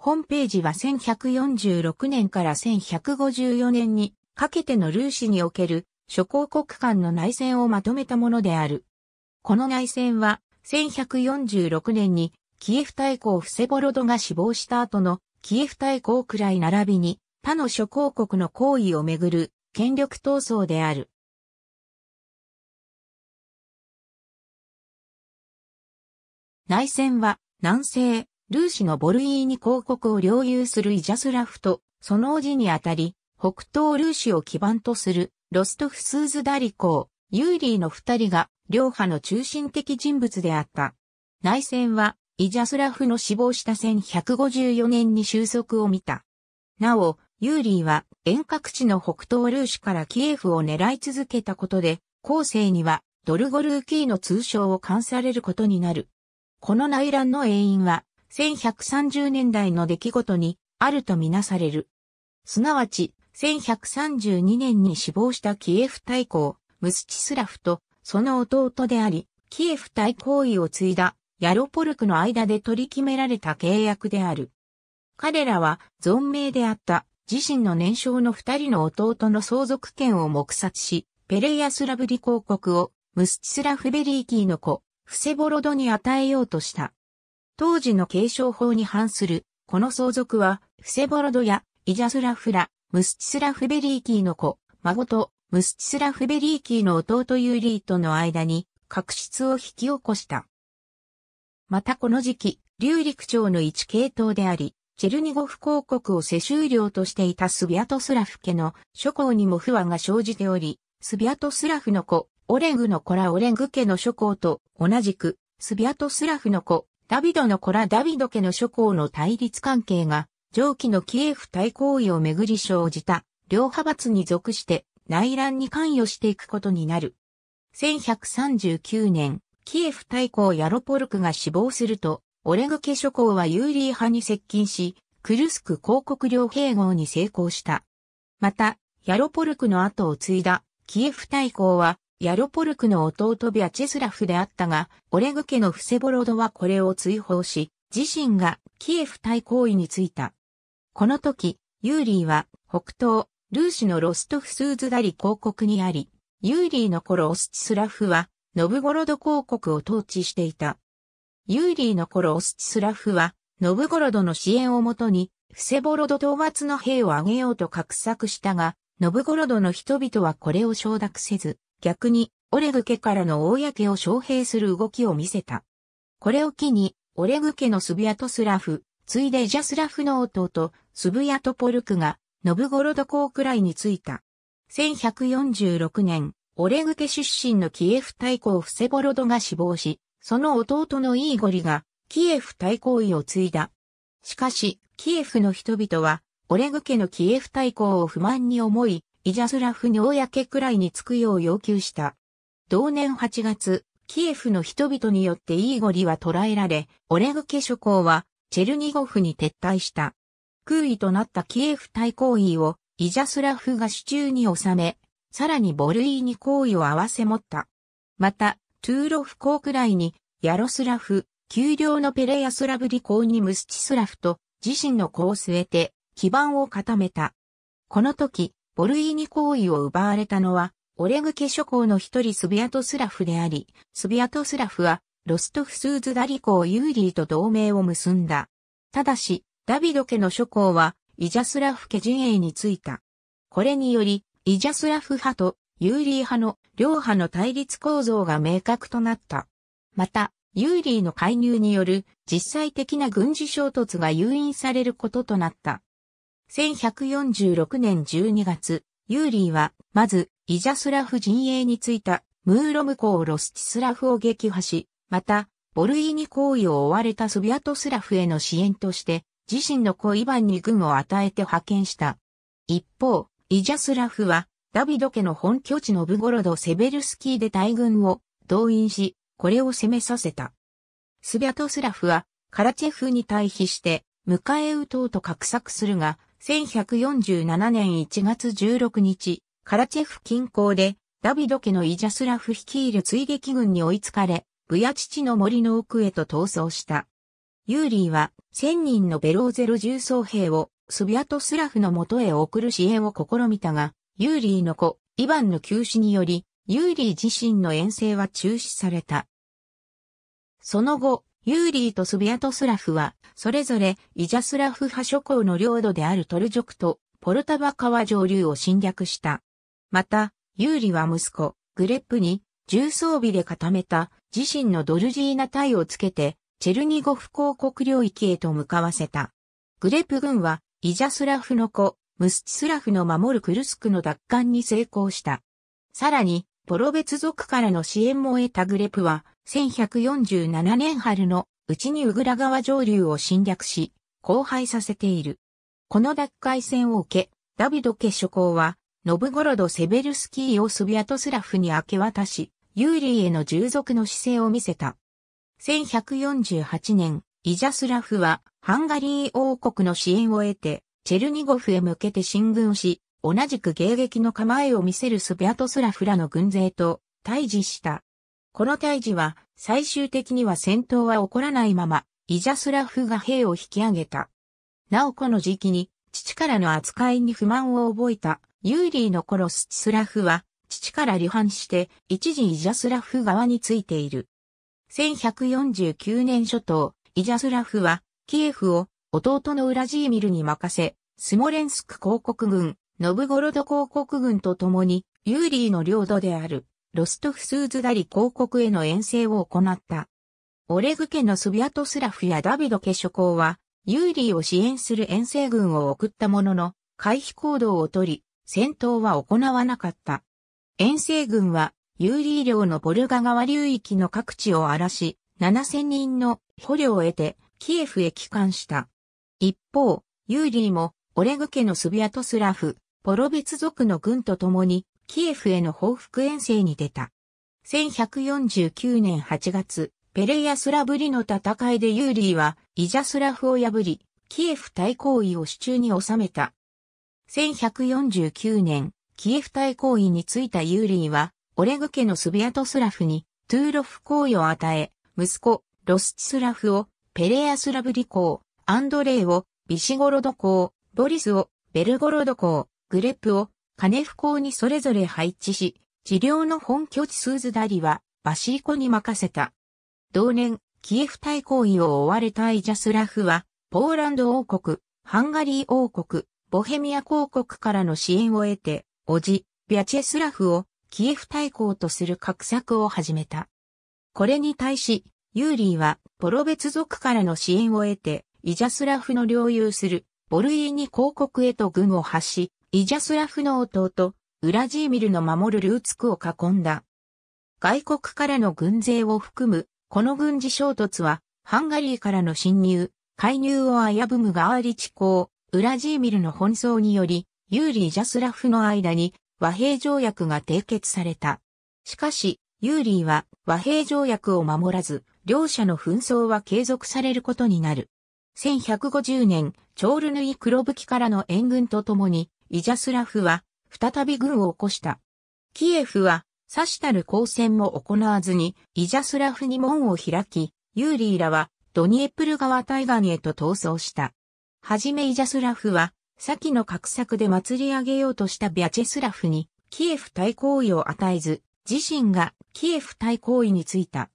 本ページは1146年から1154年にかけてのルーシにおける諸公国間の内戦をまとめたものである。この内戦は1146年にキエフ大公フセボロドが死亡した後のキエフ大公くらい並びに他の諸公国の行為をめぐる権力闘争である。内戦は南西、ルーシのボルイーニ広告を領有するイジャスラフと、その叔父にあたり、北東ルーシを基盤とするロストフスーズダリコー、ユーリーの二人が両派の中心的人物であった。内戦はイジャスラフの死亡した1154年に収束を見た。なお、ユーリーは遠隔地の北東ルーシからキエフを狙い続けたことで、後世にはドルゴルーキーの通称を冠されることになる。この内乱の永因は1130年代の出来事にあるとみなされる。すなわち、1132年に死亡したキエフ大公、ムスチスラフと、その弟であり、キエフ大公位を継いだ、ヤロポルクの間で取り決められた契約である。彼らは、存命であった、自身の年少の二人の弟の相続権を黙殺し、ペレイアスラブリ公国を、ムスチスラフベリーキーの子、フセボロドに与えようとした。当時の継承法に反する、この相続は、フセボロドやイジャスラフラ、ムスチスラフベリーキーの子、孫と、ムスチスラフベリーキーの弟ユーリーとの間に、確執を引き起こした。またこの時期、リ陸朝の一系統であり、チェルニゴフ公国を世襲領としていたスビアトスラフ家の諸侯にも不和が生じており、スビアトスラフの子、オレングの子らオレング家の諸侯と同じく、スビアトスラフの子、ダビドの子らダビド家の諸侯の対立関係が、上記のキエフ対行為をめぐり生じた、両派閥に属して内乱に関与していくことになる。1139年、キエフ大抗ヤロポルクが死亡すると、オレグ家諸侯はユーリー派に接近し、クルスク広国領併合に成功した。また、ヤロポルクの後を継いだ、キエフ大抗は、ヤロポルクの弟ビアチェスラフであったが、オレグ家のフセボロドはこれを追放し、自身がキエフ対抗位についた。この時、ユーリーは北東、ルーシのロストフスーズダリ公国にあり、ユーリーの頃オスチスラフは、ノブゴロド公国を統治していた。ユーリーの頃オスチスラフは、ノブゴロドの支援をもとに、フセボロド討伐の兵を挙げようと画策したが、ノブゴロドの人々はこれを承諾せず、逆に、オレグ家からの公を招聘する動きを見せた。これを機に、オレグ家のスブヤトスラフ、ついでジャスラフの弟、スブヤトポルクが、ノブゴロド公くらいに着いた。1146年、オレグ家出身のキエフ大公フセボロドが死亡し、その弟のイーゴリが、キエフ大公位を継いだ。しかし、キエフの人々は、オレグ家のキエフ大公を不満に思い、イジャスラフ・ニ焼けくらいにつくよう要求した。同年8月、キエフの人々によってイーゴリは捕らえられ、オレグケ諸侯はチェルニゴフに撤退した。空位となったキエフ対抗位をイジャスラフが手中に収め、さらにボルイーに行為を合わせ持った。また、トゥーロフ公くらいに、ヤロスラフ、丘陵のペレヤスラブリ公にムスチスラフと自身の子を据えて基盤を固めた。この時、ボルイーニ行為を奪われたのは、オレグ家諸侯の一人スビアトスラフであり、スビアトスラフは、ロストフスーズダリ公ユーリーと同盟を結んだ。ただし、ダビド家の諸侯は、イジャスラフ家陣営についた。これにより、イジャスラフ派とユーリー派の両派の対立構造が明確となった。また、ユーリーの介入による実際的な軍事衝突が誘引されることとなった。1146年12月、ユーリーは、まず、イジャスラフ陣営についた、ムーロム公ロスチスラフを撃破し、また、ボルイーニ行為を追われたスビアトスラフへの支援として、自身の子イヴァンに軍を与えて派遣した。一方、イジャスラフは、ダビド家の本拠地のブゴロド・セベルスキーで大軍を動員し、これを攻めさせた。スビャトスラフは、カラチェフに対比して、迎え撃とうと画策するが、1147年1月16日、カラチェフ近郊で、ダビド家のイジャスラフ率いる追撃軍に追いつかれ、ブヤ父の森の奥へと逃走した。ユーリーは、千人のベローゼロ重装兵を、スビアトスラフの元へ送る支援を試みたが、ユーリーの子、イヴァンの急死により、ユーリー自身の遠征は中止された。その後、ユーリーとスビアトスラフは、それぞれイジャスラフ派諸侯の領土であるトルジョクとポルタバ川上流を侵略した。また、ユーリは息子、グレップに重装備で固めた自身のドルジーナ隊をつけて、チェルニゴフ公国領域へと向かわせた。グレップ軍は、イジャスラフの子、ムスチスラフの守るクルスクの奪還に成功した。さらに、ポロベツ族からの支援も得たグレプは、1147年春のうちにぐら川上流を侵略し、荒廃させている。この奪回戦を受け、ダビド家諸侯は、ノブゴロド・セベルスキーをスビアトスラフに明け渡し、ユーリーへの従属の姿勢を見せた。1148年、イジャスラフは、ハンガリー王国の支援を得て、チェルニゴフへ向けて進軍し、同じく迎撃の構えを見せるスビアトスラフらの軍勢と対峙した。この退治は、最終的には戦闘は起こらないまま、イジャスラフが兵を引き上げた。なおこの時期に、父からの扱いに不満を覚えた、ユーリーの頃スチスラフは、父から離反して、一時イジャスラフ側についている。1149年初頭、イジャスラフは、キエフを、弟のウラジーミルに任せ、スモレンスク広告軍、ノブゴロド広告軍と共に、ユーリーの領土である。ロストフスーズダリ公国への遠征を行った。オレグ家のスビアトスラフやダビド家諸侯は、ユーリーを支援する遠征軍を送ったものの、回避行動をとり、戦闘は行わなかった。遠征軍は、ユーリー領のボルガ川流域の各地を荒らし、7000人の捕虜を得て、キエフへ帰還した。一方、ユーリーも、オレグ家のスビアトスラフ、ポロベツ族の軍と共に、キエフへの報復遠征に出た。1149年8月、ペレイアスラブリの戦いでユーリーはイジャスラフを破り、キエフ大公位を手中に収めた。1149年、キエフ大公位についたユーリーは、オレグ家のスビアトスラフにトゥーロフ公位を与え、息子、ロスチスラフをペレアスラブリ公、アンドレイをビシゴロド公、ボリスをベルゴロド公、グレップを金不幸にそれぞれ配置し、治療の本拠地スーズダリは、バシーコに任せた。同年、キエフ大行為を追われたイジャスラフは、ポーランド王国、ハンガリー王国、ボヘミア公国からの支援を得て、おじ、ビャチェスラフをキエフ大公とする画策を始めた。これに対し、ユーリーはポロベツ族からの支援を得て、イジャスラフの領有するボルイーニ公国へと軍を発し、イジャスラフの弟、ウラジーミルの守るルーツクを囲んだ。外国からの軍勢を含む、この軍事衝突は、ハンガリーからの侵入、介入を危ぶむガーリチ公、ウラジーミルの奔走により、ユーリー・ジャスラフの間に和平条約が締結された。しかし、ユーリーは和平条約を守らず、両者の紛争は継続されることになる。1150年、チョールヌイ・クロブキからの援軍と共に、イジャスラフは、再び軍を起こした。キエフは、さしたる交戦も行わずに、イジャスラフに門を開き、ユーリーらは、ドニエプル川対岸へと逃走した。はじめイジャスラフは、先の画策で祭り上げようとしたビャチェスラフに、キエフ対抗意を与えず、自身がキエフ対抗意についた。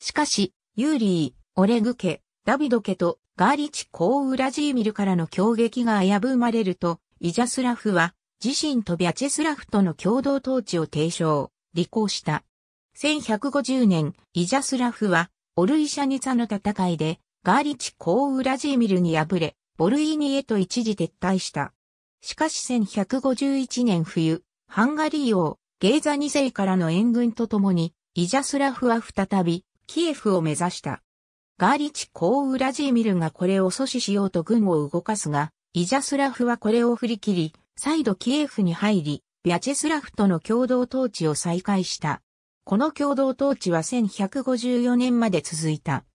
しかし、ユーリー、オレグ家、ダビド家とガーリチ・コウ・ウラジーミルからの攻撃が危ぶまれると、イジャスラフは自身とビャチェスラフとの共同統治を提唱、履行した。1150年、イジャスラフはオルイシャニツァの戦いでガーリチ・コウ・ウラジーミルに敗れ、ボルイニへと一時撤退した。しかし1151年冬、ハンガリー王、ゲーザ2世からの援軍とともに、イジャスラフは再び、キエフを目指した。ガーリチ・コーウ・ラジーミルがこれを阻止しようと軍を動かすが、イジャスラフはこれを振り切り、再度キエフに入り、ビャチェスラフとの共同統治を再開した。この共同統治は1154年まで続いた。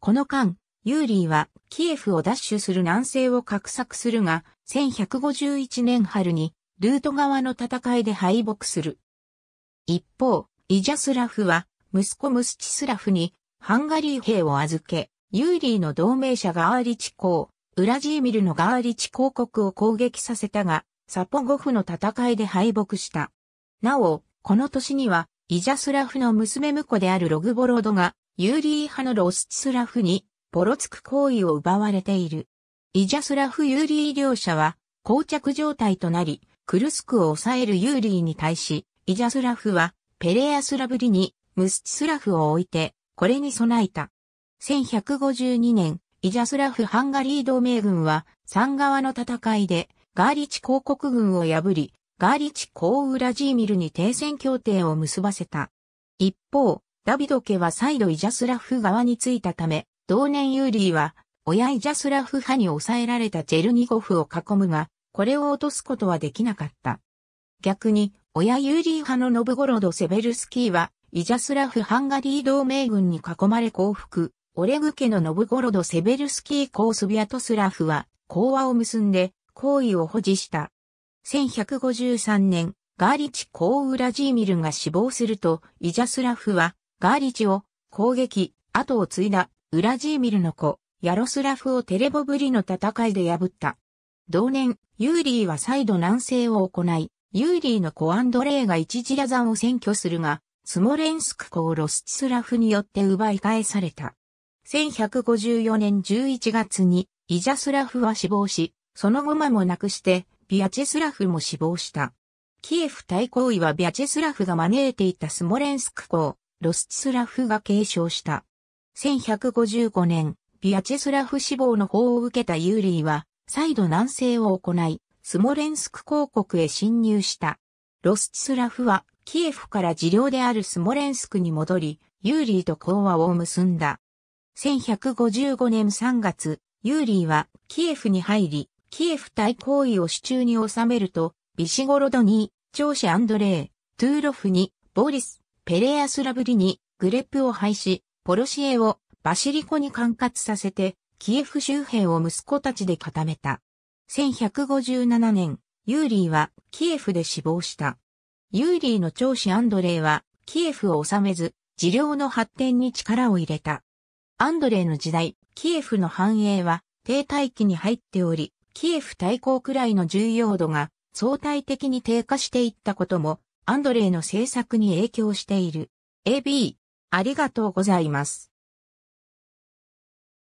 この間、ユーリーはキエフを奪取する南西を画策するが、1151年春にルート側の戦いで敗北する。一方、イジャスラフは息子ムスチスラフにハンガリー兵を預け、ユーリーの同盟者がアーリチ公、ウラジーミルのガーリチ公国を攻撃させたが、サポゴフの戦いで敗北した。なお、この年には、イジャスラフの娘婿であるログボロドが、ユーリー派のロスチスラフに、ボロつく行為を奪われている。イジャスラフ・ユーリー両者は、膠着状態となり、クルスクを抑えるユーリーに対し、イジャスラフは、ペレアスラブリに、ムスチスラフを置いて、これに備えた。1152年、イジャスラフ・ハンガリー同盟軍は、山側の戦いで、ガーリチ公国軍を破り、ガーリチ公ウラジーミルに停戦協定を結ばせた。一方、ダビド家は再度イジャスラフ側についたため、同年ユーリーは、親イジャスラフ派に抑えられたチェルニゴフを囲むが、これを落とすことはできなかった。逆に、親ユーリー派のノブゴロド・セベルスキーは、イジャスラフ・ハンガリー同盟軍に囲まれ降伏、オレグ家のノブゴロド・セベルスキーコースビアトスラフは、講和を結んで、行為を保持した。1153年、ガーリチ・コウ・ウラジーミルが死亡すると、イジャスラフは、ガーリチを攻撃、後を継いだ、ウラジーミルの子、ヤロスラフをテレボブリの戦いで破った。同年、ユーリーは再度南西を行い、ユーリーの子アンドレイが一時ラザンを占拠するが、スモレンスク公ロスチスラフによって奪い返された。1154年11月にイジャスラフは死亡し、その後間もなくして、ビアチェスラフも死亡した。キエフ対抗位はビアチェスラフが招いていたスモレンスク校、ロスチスラフが継承した。1155年、ビアチェスラフ死亡の法を受けたユーリーは、再度南西を行い、スモレンスク公国へ侵入した。ロスチスラフは、キエフから治領であるスモレンスクに戻り、ユーリーと講和を結んだ。1155年3月、ユーリーはキエフに入り、キエフ対行為を手中に収めると、ビシゴロドに、長子アンドレー、トゥーロフに、ボリス、ペレアスラブリに、グレップを廃止、ポロシエをバシリコに管轄させて、キエフ周辺を息子たちで固めた。1157年、ユーリーはキエフで死亡した。ユーリーの長子アンドレイはキエフを収めず、治療の発展に力を入れた。アンドレイの時代、キエフの繁栄は停滞期に入っており、キエフ対抗くらいの重要度が相対的に低下していったことも、アンドレイの政策に影響している。AB、ありがとうございます。